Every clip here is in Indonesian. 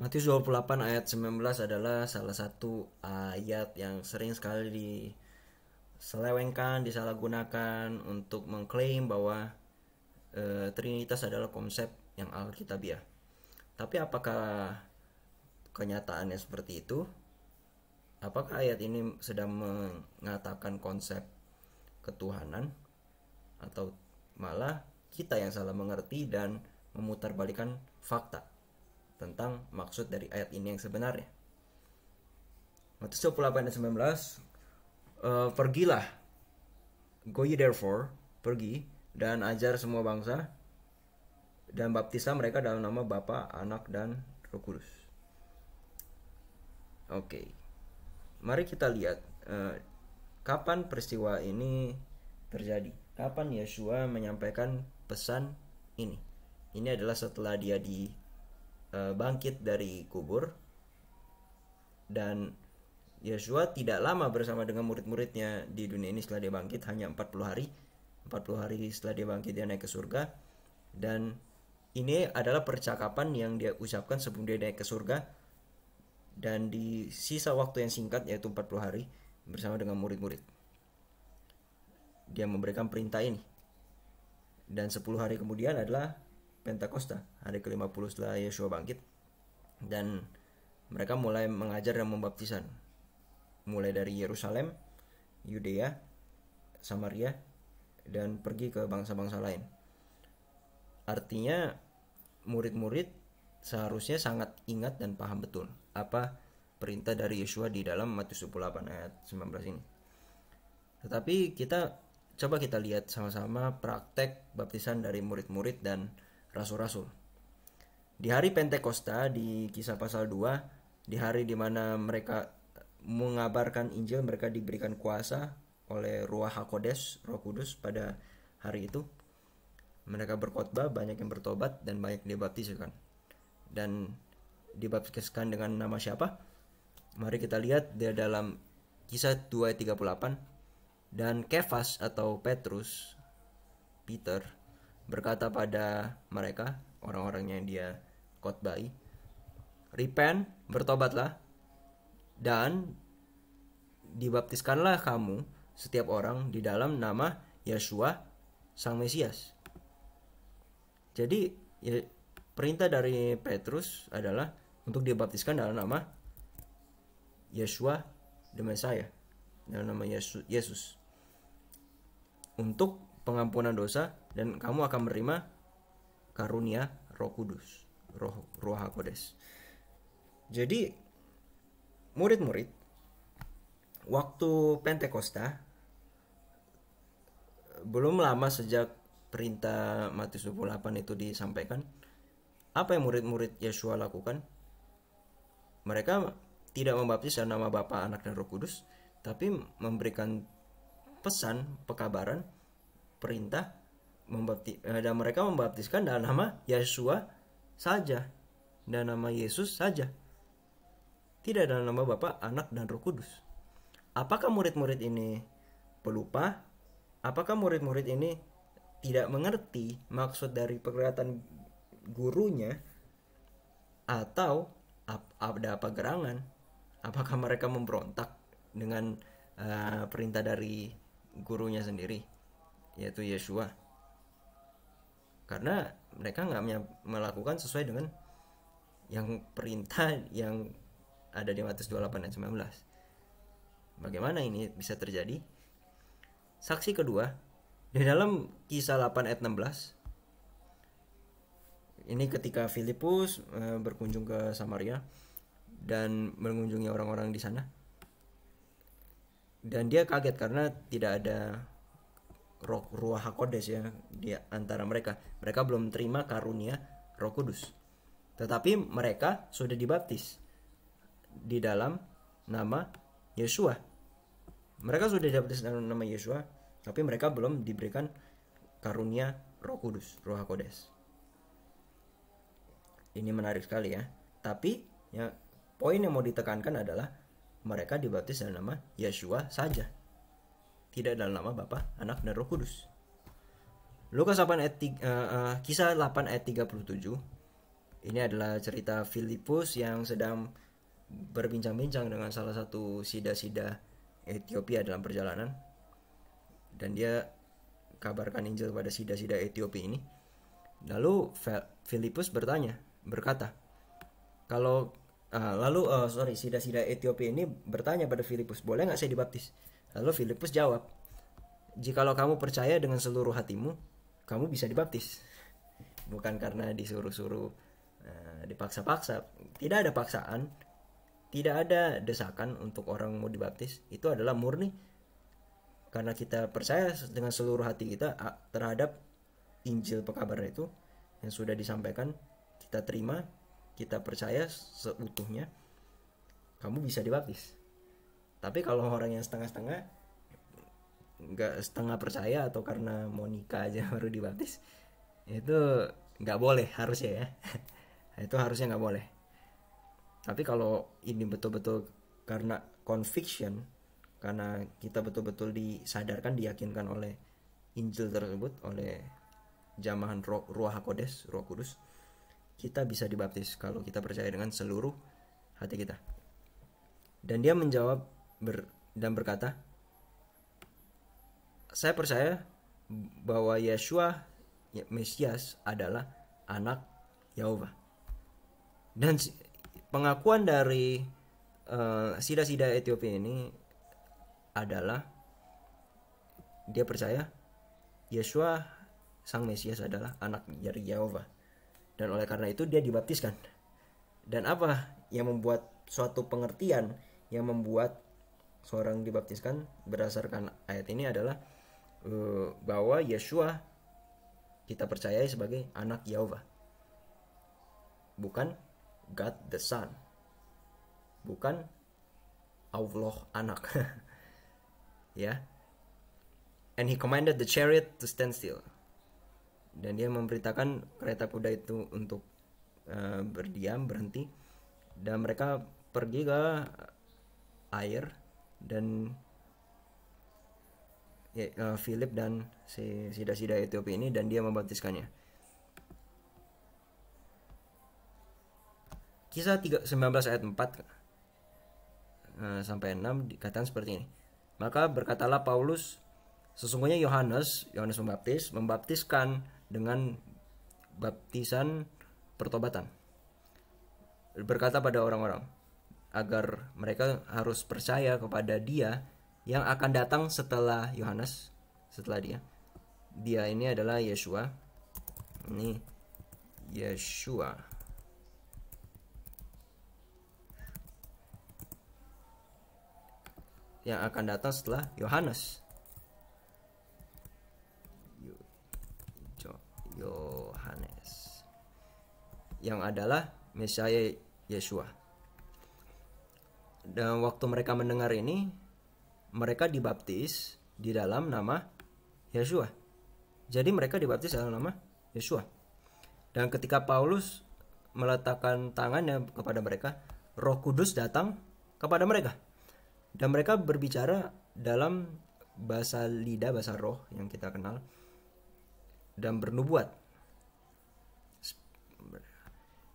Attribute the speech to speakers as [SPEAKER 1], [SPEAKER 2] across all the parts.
[SPEAKER 1] Matius 28 ayat 19 adalah salah satu ayat yang sering sekali diselewengkan, disalahgunakan untuk mengklaim bahwa e, Trinitas adalah konsep yang alkitabiah. Tapi apakah kenyataannya seperti itu? Apakah ayat ini sedang mengatakan konsep ketuhanan atau malah kita yang salah mengerti dan memutarbalikkan fakta? tentang maksud dari ayat ini yang sebenarnya. Matius 28 dan 19 uh, Pergilah Go ye therefore Pergi dan ajar semua bangsa dan baptisa mereka dalam nama Bapa, Anak dan Roh Kudus. Oke. Okay. Mari kita lihat uh, kapan peristiwa ini terjadi. Kapan Yeshua menyampaikan pesan ini? Ini adalah setelah dia di Eh, bangkit dari kubur dan Yesua tidak lama bersama dengan murid-muridnya di dunia ini setelah dia bangkit hanya 40 hari 40 hari setelah dia bangkit dia naik ke surga dan ini adalah percakapan yang dia ucapkan sebelum dia naik ke surga dan di sisa waktu yang singkat yaitu 40 hari bersama dengan murid-murid dia memberikan perintah ini dan 10 hari kemudian adalah Pentakosta, hari ke-50 setelah Yesus bangkit. Dan mereka mulai mengajar dan membaptisan. Mulai dari Yerusalem, Yudea, Samaria, dan pergi ke bangsa-bangsa lain. Artinya murid-murid seharusnya sangat ingat dan paham betul apa perintah dari Yesus di dalam Matius 28 ayat 19 ini. Tetapi kita coba kita lihat sama-sama praktek baptisan dari murid-murid dan rasul-rasul. Di hari Pentekosta di kisah pasal 2, di hari di mana mereka mengabarkan Injil, mereka diberikan kuasa oleh Ruah Hakodes, Roh Kudus pada hari itu. Mereka berkhotbah, banyak yang bertobat dan banyak dibaptiskan. Dan dibaptiskan dengan nama siapa? Mari kita lihat di dalam kisah 238 dan Kefas atau Petrus Peter berkata pada mereka, orang-orang yang dia khotbahi, repent, bertobatlah, dan dibaptiskanlah kamu setiap orang di dalam nama Yeshua Sang Mesias. Jadi ya, perintah dari Petrus adalah untuk dibaptiskan dalam nama Yeshua the Messiah, dalam nama Yesus. Untuk pengampunan dosa dan kamu akan menerima karunia Roh Kudus, Roh Roh Kodes. Jadi murid-murid waktu Pentekosta belum lama sejak perintah Matius 28 itu disampaikan, apa yang murid-murid Yesus lakukan? Mereka tidak membaptis dalam nama Bapa, Anak dan Roh Kudus, tapi memberikan pesan, pekabaran, perintah membaptis eh, dan mereka membaptiskan dalam nama Yesua saja dan nama Yesus saja tidak dalam nama Bapa, Anak dan Roh Kudus. Apakah murid-murid ini pelupa? Apakah murid-murid ini tidak mengerti maksud dari perkataan gurunya atau ada apa gerangan? Apakah mereka memberontak dengan uh, perintah dari gurunya sendiri yaitu Yesua karena mereka nggak melakukan sesuai dengan yang perintah yang ada di Matius 28 19. Bagaimana ini bisa terjadi? Saksi kedua, di dalam kisah 8 ayat 16, ini ketika Filipus e, berkunjung ke Samaria dan mengunjungi orang-orang di sana. Dan dia kaget karena tidak ada roh ruah hakodes ya di antara mereka. Mereka belum terima karunia Roh Kudus. Tetapi mereka sudah dibaptis di dalam nama Yesua. Mereka sudah dibaptis dalam nama Yesua, tapi mereka belum diberikan karunia Roh Kudus, Roh Hakodes. Ini menarik sekali ya. Tapi ya poin yang mau ditekankan adalah mereka dibaptis dalam nama Yeshua saja tidak dalam nama Bapa, Anak dan Roh Kudus. Lukas 8 ayat 3, uh, uh, kisah 8 ayat 37. Ini adalah cerita Filipus yang sedang berbincang-bincang dengan salah satu sida-sida Ethiopia dalam perjalanan. Dan dia kabarkan Injil kepada sida-sida Ethiopia ini. Lalu Filipus bertanya, berkata, kalau uh, lalu uh, sorry sida-sida Ethiopia ini bertanya pada Filipus, boleh nggak saya dibaptis? Lalu Filipus jawab, "Jikalau kamu percaya dengan seluruh hatimu, kamu bisa dibaptis." Bukan karena disuruh-suruh, eh, dipaksa-paksa. Tidak ada paksaan, tidak ada desakan untuk orang mau dibaptis. Itu adalah murni karena kita percaya dengan seluruh hati kita terhadap Injil pekabaran itu yang sudah disampaikan, kita terima, kita percaya seutuhnya. Kamu bisa dibaptis tapi kalau orang yang setengah-setengah nggak -setengah, percaya atau karena mau nikah aja baru dibaptis itu nggak boleh harusnya ya itu harusnya nggak boleh tapi kalau ini betul-betul karena conviction karena kita betul-betul disadarkan diyakinkan oleh Injil tersebut oleh jamahan roh, ruah kodes roh kudus kita bisa dibaptis kalau kita percaya dengan seluruh hati kita dan dia menjawab ber, dan berkata, "Saya percaya bahwa Yeshua ya, Mesias adalah anak Yahweh." Dan pengakuan dari uh, sida-sida Ethiopia ini adalah dia percaya Yeshua sang Mesias adalah anak dari Yahweh. Dan oleh karena itu dia dibaptiskan. Dan apa yang membuat suatu pengertian yang membuat seorang dibaptiskan berdasarkan ayat ini adalah uh, bahwa Yeshua kita percayai sebagai anak Yahweh. Bukan God the Son. Bukan Allah anak. ya. And he commanded the chariot to stand still. Dan dia memberitakan kereta kuda itu untuk uh, berdiam, berhenti. Dan mereka pergi ke air dan ya, uh, Philip dan si sida-sida Ethiopia ini dan dia membaptiskannya. Kisah 3, 19 ayat 4 uh, eh, sampai 6 dikatakan seperti ini. Maka berkatalah Paulus, sesungguhnya Yohanes, Yohanes Pembaptis membaptiskan dengan baptisan pertobatan. Berkata pada orang-orang, agar mereka harus percaya kepada dia yang akan datang setelah Yohanes, setelah dia. Dia ini adalah Yeshua. Ini Yeshua. Yang akan datang setelah Yohanes. Yohanes. Yang adalah Mesiah Yeshua dan waktu mereka mendengar ini mereka dibaptis di dalam nama Yeshua. Jadi mereka dibaptis dalam nama Yeshua. Dan ketika Paulus meletakkan tangannya kepada mereka, Roh Kudus datang kepada mereka. Dan mereka berbicara dalam bahasa lidah, bahasa roh yang kita kenal dan bernubuat.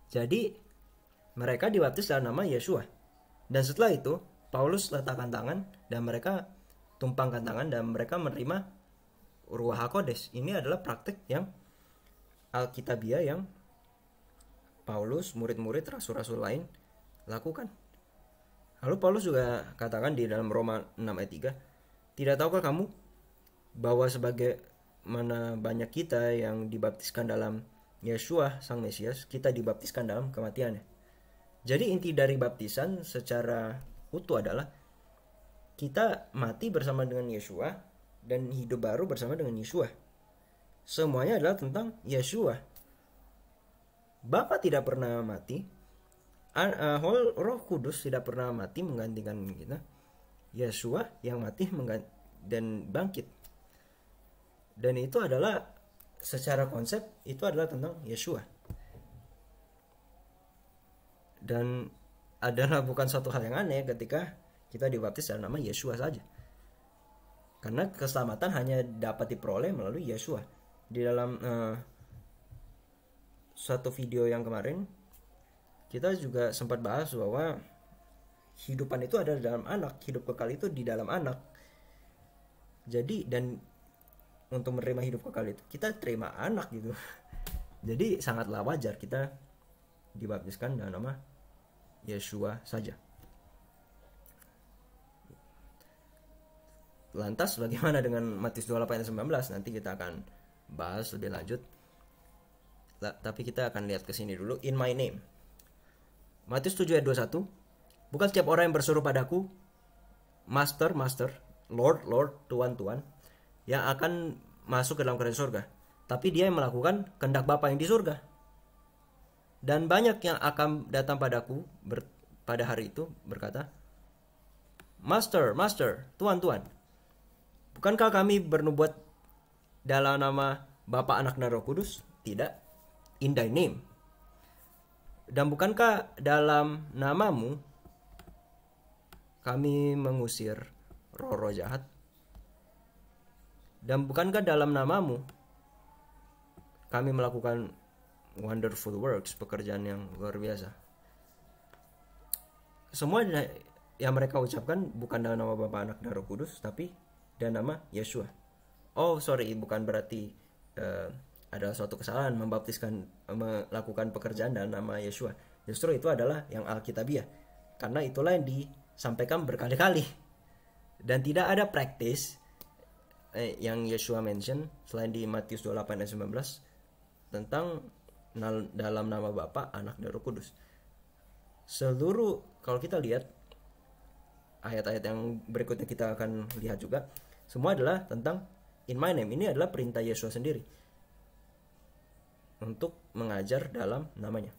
[SPEAKER 1] Jadi mereka dibaptis dalam nama Yeshua. Dan setelah itu, Paulus letakkan tangan dan mereka tumpangkan tangan dan mereka menerima Ruah Hakodes. Ini adalah praktik yang Alkitabiah yang Paulus, murid-murid rasul-rasul lain lakukan. Lalu Paulus juga katakan di dalam Roma 6 ayat 3, tidak tahukah kamu bahwa sebagai mana banyak kita yang dibaptiskan dalam Yeshua sang Mesias, kita dibaptiskan dalam kematiannya. Jadi inti dari baptisan secara utuh adalah kita mati bersama dengan Yeshua dan hidup baru bersama dengan Yeshua. Semuanya adalah tentang Yeshua. Bapa tidak pernah mati, eh, Roh Kudus tidak pernah mati menggantikan kita. Yeshua yang mati dan bangkit. Dan itu adalah secara konsep itu adalah tentang Yeshua dan adalah bukan satu hal yang aneh ketika kita dibaptis dalam nama Yesus saja. Karena keselamatan hanya dapat diperoleh melalui Yesus. Di dalam uh, eh, suatu video yang kemarin kita juga sempat bahas bahwa hidupan itu ada di dalam anak, hidup kekal itu di dalam anak. Jadi dan untuk menerima hidup kekal itu kita terima anak gitu. Jadi sangatlah wajar kita dibaptiskan dengan nama Yeshua saja. Lantas bagaimana dengan Matius 28 ayat 19? Nanti kita akan bahas lebih lanjut. La, tapi kita akan lihat ke sini dulu in my name. Matius 7 ayat 21. Bukan setiap orang yang berseru padaku, Master, Master, Lord, Lord, Tuan, Tuan, yang akan masuk ke dalam kerajaan surga. Tapi dia yang melakukan kendak Bapa yang di surga. Dan banyak yang akan datang padaku ber, pada hari itu berkata, Master, Master, Tuan, Tuan, bukankah kami bernubuat dalam nama Bapa anak dan Kudus? Tidak, in thy name. Dan bukankah dalam namamu kami mengusir roh-roh jahat? Dan bukankah dalam namamu kami melakukan wonderful works, pekerjaan yang luar biasa. Semua yang mereka ucapkan bukan dalam nama Bapa, Anak, dan Roh Kudus, tapi dan nama Yesus. Oh, sorry, bukan berarti uh, adalah suatu kesalahan membaptiskan melakukan pekerjaan dalam nama Yesus. Justru itu adalah yang Alkitabiah. Karena itulah yang disampaikan berkali-kali dan tidak ada praktis eh, yang Yeshua mention selain di Matius 28 dan 19 tentang dalam nama Bapa, Anak dan Roh Kudus. Seluruh kalau kita lihat ayat-ayat yang berikutnya kita akan lihat juga semua adalah tentang in my name. Ini adalah perintah Yesus sendiri untuk mengajar dalam namanya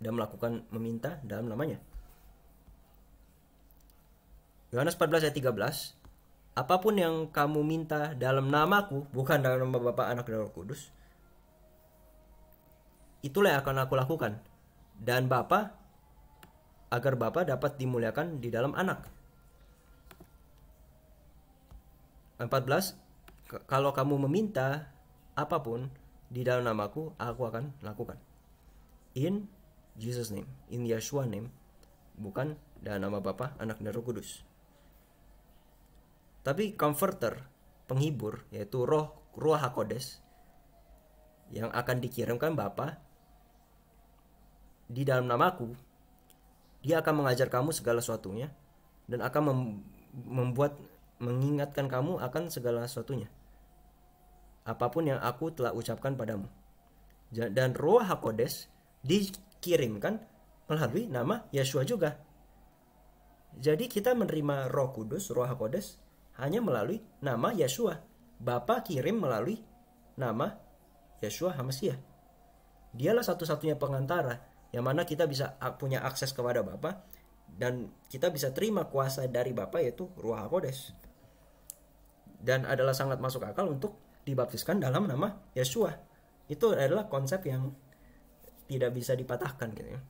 [SPEAKER 1] dan melakukan meminta dalam namanya. Yohanes 14 ayat 13 Apapun yang kamu minta dalam namaku, bukan dalam nama Bapa, Anak, dan Roh Kudus, Itulah yang akan aku lakukan. Dan Bapa agar Bapa dapat dimuliakan di dalam anak. 14 kalau kamu meminta apapun di dalam namaku aku akan lakukan. In Jesus name, in Yeshua name, bukan dalam nama Bapa, Anak dan Roh Kudus. Tapi comforter, penghibur yaitu Roh Roh Hakodes yang akan dikirimkan bapak di dalam namaku, dia akan mengajar kamu segala sesuatunya dan akan mem membuat mengingatkan kamu akan segala sesuatunya. Apapun yang aku telah ucapkan padamu. Dan roh Hakodes dikirimkan melalui nama Yeshua juga. Jadi kita menerima roh kudus, roh Hakodes hanya melalui nama Yeshua. Bapa kirim melalui nama Yeshua HaMasiah. Dialah satu-satunya pengantara yang mana kita bisa punya akses kepada Bapa dan kita bisa terima kuasa dari Bapa yaitu Ruah Kudus. Dan adalah sangat masuk akal untuk dibaptiskan dalam nama Yeshua. Itu adalah konsep yang tidak bisa dipatahkan gitu ya.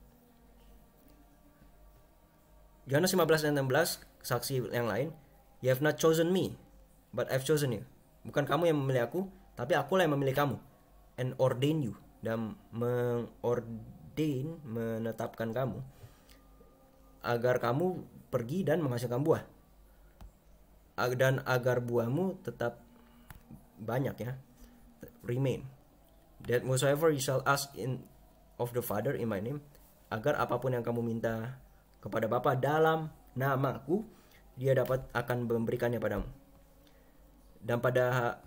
[SPEAKER 1] Yohanes 15 dan 16 saksi yang lain, you have not chosen me, but I've chosen you. Bukan kamu yang memilih aku, tapi aku lah yang memilih kamu and ordain you dan mengordain Dein menetapkan kamu agar kamu pergi dan menghasilkan buah dan agar buahmu tetap banyak ya remain that whatsoever you shall ask in of the father in my name agar apapun yang kamu minta kepada Bapa dalam namaku dia dapat akan memberikannya padamu dan pada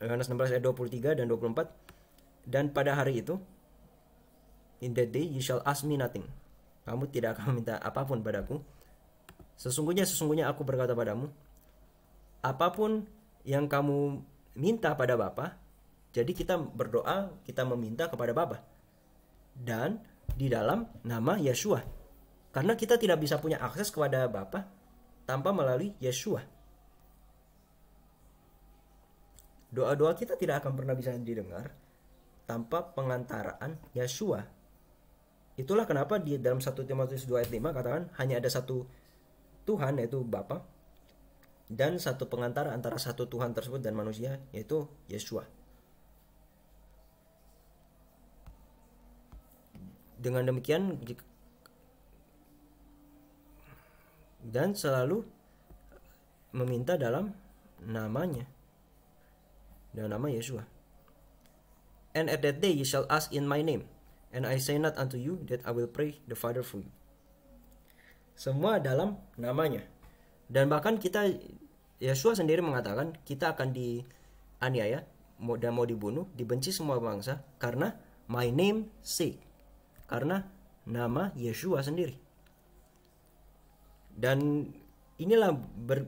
[SPEAKER 1] Yohanes 16 ayat 23 dan 24 dan pada hari itu In that day you shall ask me nothing. Kamu tidak akan meminta apapun padaku. Sesungguhnya sesungguhnya aku berkata padamu, apapun yang kamu minta pada Bapa, jadi kita berdoa, kita meminta kepada Bapa. Dan di dalam nama Yeshua. Karena kita tidak bisa punya akses kepada Bapa tanpa melalui Yeshua. Doa-doa kita tidak akan pernah bisa didengar tanpa pengantaraan Yeshua itulah kenapa di dalam 1 Timotius 2 ayat 5 katakan hanya ada satu Tuhan yaitu Bapa dan satu pengantara antara satu Tuhan tersebut dan manusia yaitu Yesus Dengan demikian dan selalu meminta dalam namanya dalam nama Yesus And at that day ye shall ask in my name And I say not unto you that I will pray the Father for you. Semua dalam namanya. Dan bahkan kita Yesus sendiri mengatakan kita akan dianiaya dan mau dibunuh, dibenci semua bangsa karena my name sake. Karena nama Yesus sendiri. Dan inilah ber,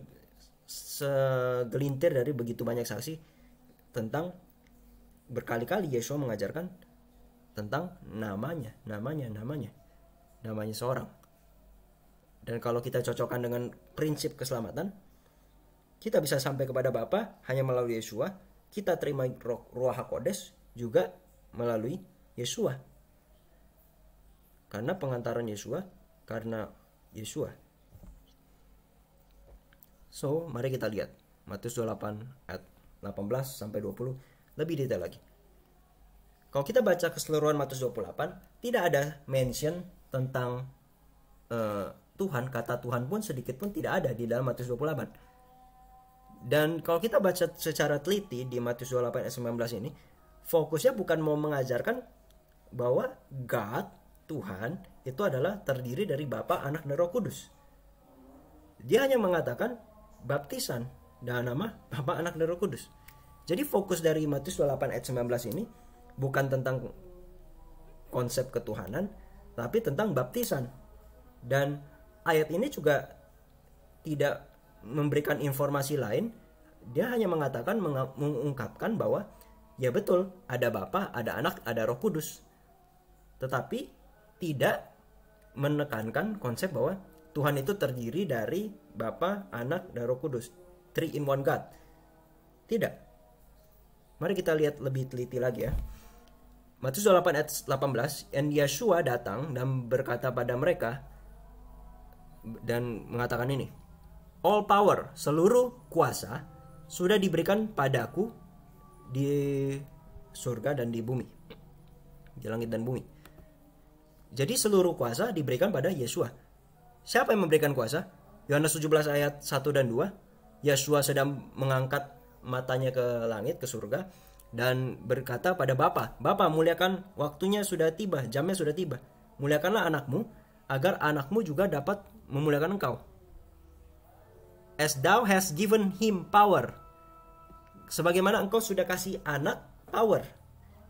[SPEAKER 1] segelintir dari begitu banyak saksi tentang berkali-kali Yesus mengajarkan tentang namanya, namanya, namanya, namanya seorang. Dan kalau kita cocokkan dengan prinsip keselamatan, kita bisa sampai kepada Bapa hanya melalui Yesua, kita terima roh, Ruah Kodes juga melalui Yesua. Karena pengantaran Yesua, karena Yesua. So, mari kita lihat Matius 28 ayat 18 sampai 20 lebih detail lagi. Kalau kita baca keseluruhan Matius 28, tidak ada mention tentang uh, Tuhan, kata Tuhan pun sedikit pun tidak ada di dalam Matius 28. Dan kalau kita baca secara teliti di Matius 28 ayat 19 ini, fokusnya bukan mau mengajarkan bahwa God, Tuhan, itu adalah terdiri dari Bapa, Anak, dan Roh Kudus. Dia hanya mengatakan baptisan dan nama Bapa, Anak, dan Roh Kudus. Jadi fokus dari Matius 28 ayat 19 ini bukan tentang konsep ketuhanan tapi tentang baptisan dan ayat ini juga tidak memberikan informasi lain dia hanya mengatakan mengungkapkan bahwa ya betul ada bapa ada anak ada roh kudus tetapi tidak menekankan konsep bahwa Tuhan itu terdiri dari Bapa, Anak, dan Roh Kudus. Three in one God. Tidak. Mari kita lihat lebih teliti lagi ya. Matius 8 ayat 18, dan Yeshua datang dan berkata pada mereka dan mengatakan ini, All power, seluruh kuasa sudah diberikan padaku di surga dan di bumi, di langit dan bumi. Jadi seluruh kuasa diberikan pada Yeshua. Siapa yang memberikan kuasa? Yohanes 17 ayat 1 dan 2. Yeshua sedang mengangkat matanya ke langit, ke surga dan berkata pada bapa, "Bapa, muliakan waktunya sudah tiba, jamnya sudah tiba. Muliakanlah anakmu agar anakmu juga dapat memuliakan engkau." As thou has given him power. Sebagaimana engkau sudah kasih anak power.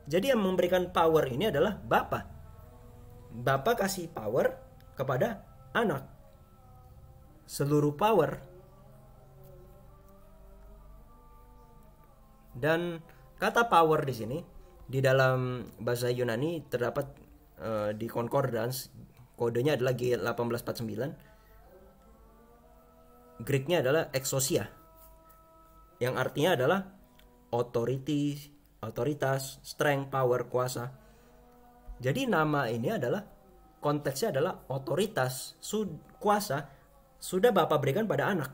[SPEAKER 1] Jadi yang memberikan power ini adalah bapa. Bapa kasih power kepada anak. Seluruh power dan Kata power di sini di dalam bahasa Yunani terdapat uh, di concordance kodenya adalah G1849. Greeknya adalah exosia, yang artinya adalah authority, otoritas, strength, power, kuasa. Jadi nama ini adalah konteksnya adalah otoritas, sud, kuasa sudah Bapak berikan pada anak.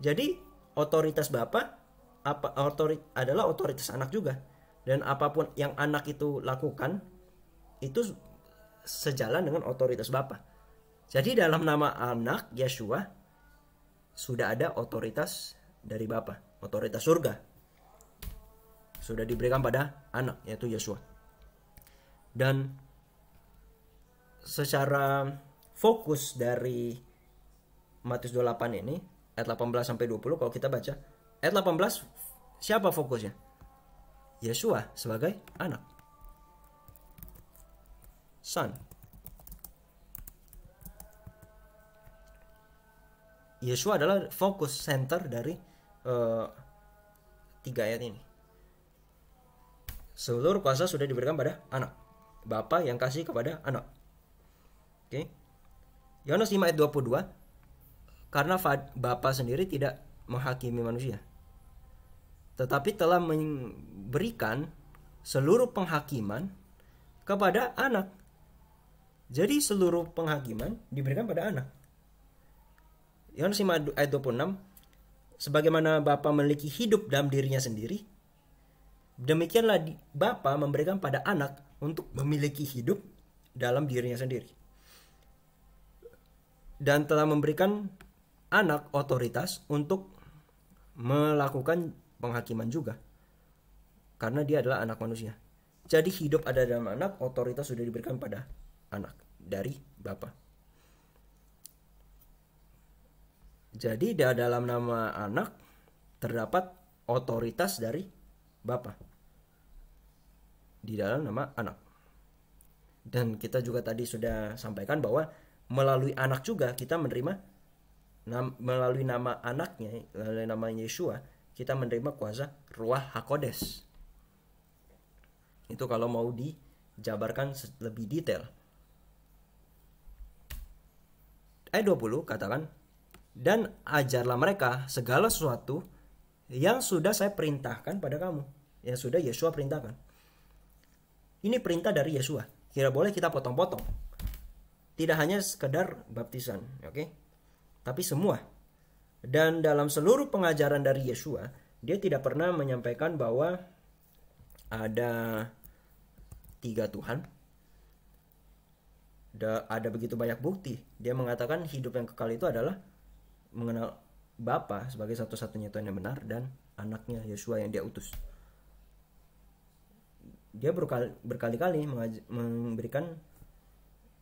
[SPEAKER 1] Jadi otoritas Bapak apa otorit adalah otoritas anak juga dan apapun yang anak itu lakukan itu sejalan dengan otoritas Bapa. Jadi dalam nama anak Yeshua sudah ada otoritas dari Bapa, otoritas surga. Sudah diberikan pada anak yaitu Yeshua. Dan secara fokus dari Matius 28 ini ayat 18 sampai 20 kalau kita baca ayat 18 Siapa fokusnya? Yesua sebagai anak. Son. Yesua adalah fokus center dari uh, tiga ayat ini. Seluruh kuasa sudah diberikan pada anak. Bapak yang kasih kepada anak. Oke. Okay. Yohanes 5 ayat 22. Karena Bapa sendiri tidak menghakimi manusia, tetapi telah memberikan seluruh penghakiman kepada anak. Jadi seluruh penghakiman diberikan pada anak. Yohanes 5 ayat 26 sebagaimana Bapa memiliki hidup dalam dirinya sendiri demikianlah Bapa memberikan pada anak untuk memiliki hidup dalam dirinya sendiri. Dan telah memberikan anak otoritas untuk melakukan penghakiman juga. Karena dia adalah anak manusia. Jadi hidup ada dalam anak, otoritas sudah diberikan pada anak dari Bapa. Jadi dalam nama anak terdapat otoritas dari Bapa. Di dalam nama anak. Dan kita juga tadi sudah sampaikan bahwa melalui anak juga kita menerima melalui nama anaknya, melalui nama Yeshua, kita menerima kuasa ruah hakodes. Itu kalau mau dijabarkan lebih detail. Ayat 20 katakan, Dan ajarlah mereka segala sesuatu yang sudah saya perintahkan pada kamu. Yang sudah Yesua perintahkan. Ini perintah dari Yesua. kira boleh kita potong-potong. Tidak hanya sekedar baptisan, oke? Okay? Tapi semua dan dalam seluruh pengajaran dari Yeshua, dia tidak pernah menyampaikan bahwa ada tiga Tuhan. Ada, ada begitu banyak bukti. Dia mengatakan hidup yang kekal itu adalah mengenal Bapa sebagai satu-satunya Tuhan yang benar dan anaknya Yesua yang dia utus. Dia berkali-kali memberikan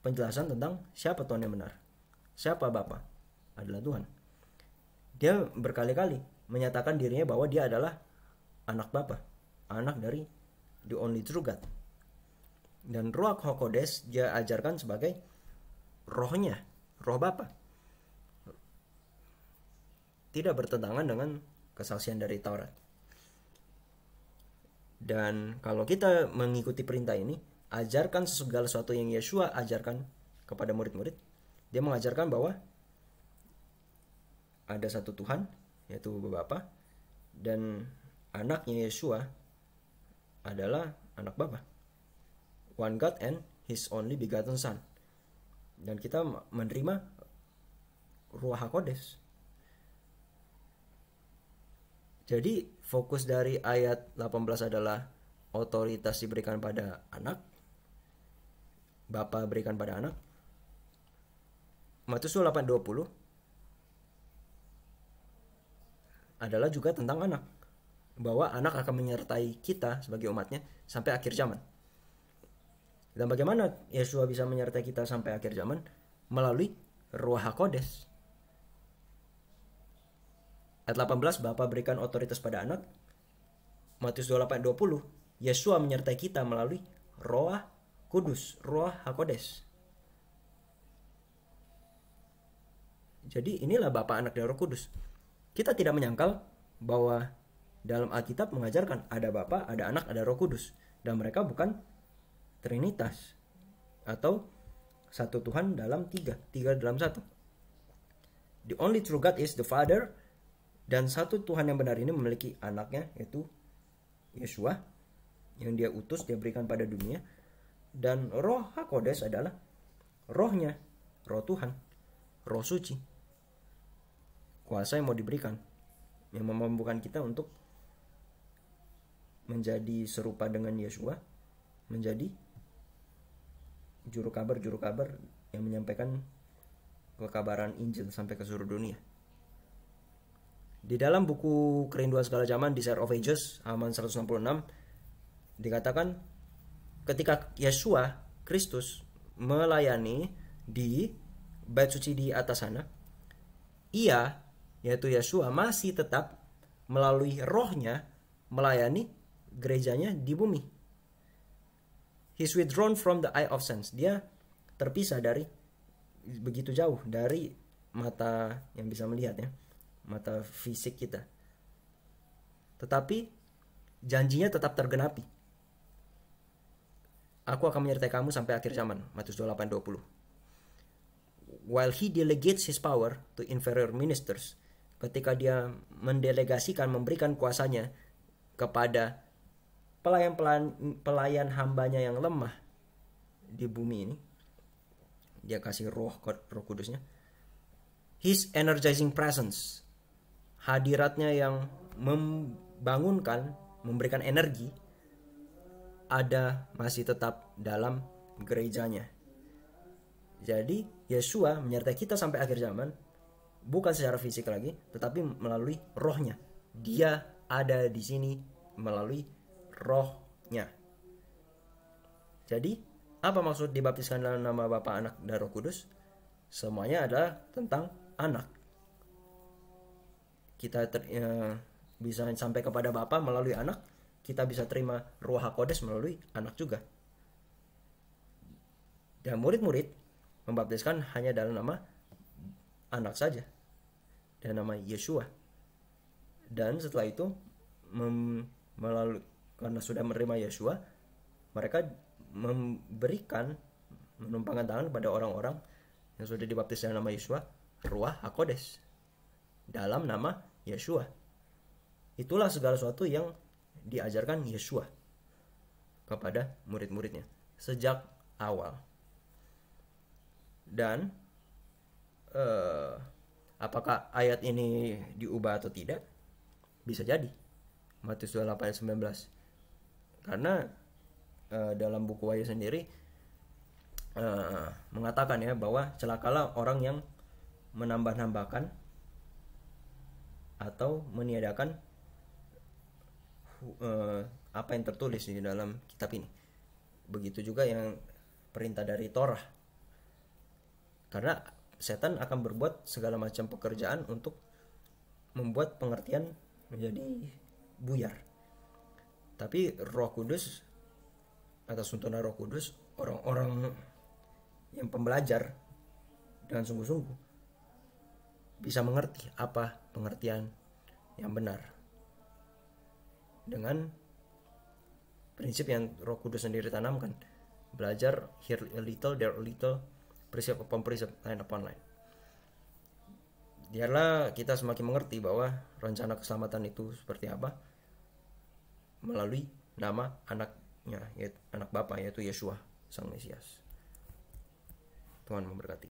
[SPEAKER 1] penjelasan tentang siapa Tuhan yang benar. Siapa Bapa? Adalah Tuhan dia berkali-kali menyatakan dirinya bahwa dia adalah anak Bapa, anak dari the only true God. Dan Ruach Hokodes dia ajarkan sebagai rohnya, roh Bapa. Tidak bertentangan dengan kesaksian dari Taurat. Dan kalau kita mengikuti perintah ini, ajarkan segala sesuatu yang Yesus ajarkan kepada murid-murid. Dia mengajarkan bahwa ada satu Tuhan yaitu Bapa dan anaknya Yeshua adalah anak Bapa. One God and His only begotten Son. Dan kita menerima Ruah HaKodes. Jadi fokus dari ayat 18 adalah otoritas diberikan pada anak. Bapak berikan pada anak. Matius 8:20 adalah juga tentang anak bahwa anak akan menyertai kita sebagai umatnya sampai akhir zaman dan bagaimana Yesus bisa menyertai kita sampai akhir zaman melalui Ruah Hakodes ayat 18 Bapa berikan otoritas pada anak Matius 28 20 Yesua menyertai kita melalui roh Kudus, Ruah Hakodes. Jadi inilah Bapak Anak dari Roh Kudus. Kita tidak menyangkal bahwa dalam Alkitab mengajarkan ada Bapa, ada Anak, ada Roh Kudus dan mereka bukan Trinitas atau satu Tuhan dalam tiga, tiga dalam satu. The only true God is the Father dan satu Tuhan yang benar ini memiliki anaknya yaitu Yesua yang dia utus dia berikan pada dunia dan roh Hakodes adalah rohnya, roh Tuhan, roh suci kuasa yang mau diberikan yang memampukan kita untuk menjadi serupa dengan Yesua, menjadi juru kabar juru kabar yang menyampaikan kekabaran Injil sampai ke seluruh dunia di dalam buku Kerinduan Segala Zaman di of Ages halaman 166 dikatakan ketika Yesua Kristus melayani di bait suci di atas sana ia yaitu Yeshua masih tetap melalui rohnya melayani gerejanya di bumi. He's withdrawn from the eye of sense. Dia terpisah dari begitu jauh dari mata yang bisa melihat ya, mata fisik kita. Tetapi janjinya tetap tergenapi. Aku akan menyertai kamu sampai akhir zaman. Matius 28:20. While he delegates his power to inferior ministers, ketika dia mendelegasikan memberikan kuasanya kepada pelayan-pelayan pelayan hambanya yang lemah di bumi ini dia kasih roh roh kudusnya his energizing presence hadiratnya yang membangunkan memberikan energi ada masih tetap dalam gerejanya jadi Yesua menyertai kita sampai akhir zaman bukan secara fisik lagi, tetapi melalui rohnya. Dia ada di sini melalui rohnya. Jadi, apa maksud dibaptiskan dalam nama Bapa, Anak, dan Roh Kudus? Semuanya adalah tentang anak. Kita ter, e, bisa sampai kepada Bapa melalui anak, kita bisa terima Roh Hakodes melalui anak juga. Dan murid-murid membaptiskan hanya dalam nama anak saja dan nama Yeshua dan setelah itu mem, melalui karena sudah menerima Yeshua mereka memberikan menumpangkan tangan kepada orang-orang yang sudah dibaptis dalam nama Yeshua Ruah akodes dalam nama Yeshua itulah segala sesuatu yang diajarkan Yeshua kepada murid-muridnya sejak awal dan uh, apakah ayat ini diubah atau tidak bisa jadi Matius 28 ayat 19 karena uh, dalam buku Wahyu sendiri uh, mengatakan ya bahwa celakalah orang yang menambah-nambahkan atau meniadakan uh, apa yang tertulis di dalam kitab ini. Begitu juga yang perintah dari Torah. Karena setan akan berbuat segala macam pekerjaan untuk membuat pengertian menjadi buyar. Tapi Roh Kudus atas tuntunan Roh Kudus orang-orang yang pembelajar dengan sungguh-sungguh bisa mengerti apa pengertian yang benar dengan prinsip yang Roh Kudus sendiri tanamkan belajar here a little there a little upon online. Biarlah kita semakin mengerti bahwa rencana keselamatan itu seperti apa melalui nama anaknya, yaitu anak Bapa yaitu Yesus Sang Mesias. Tuhan memberkati.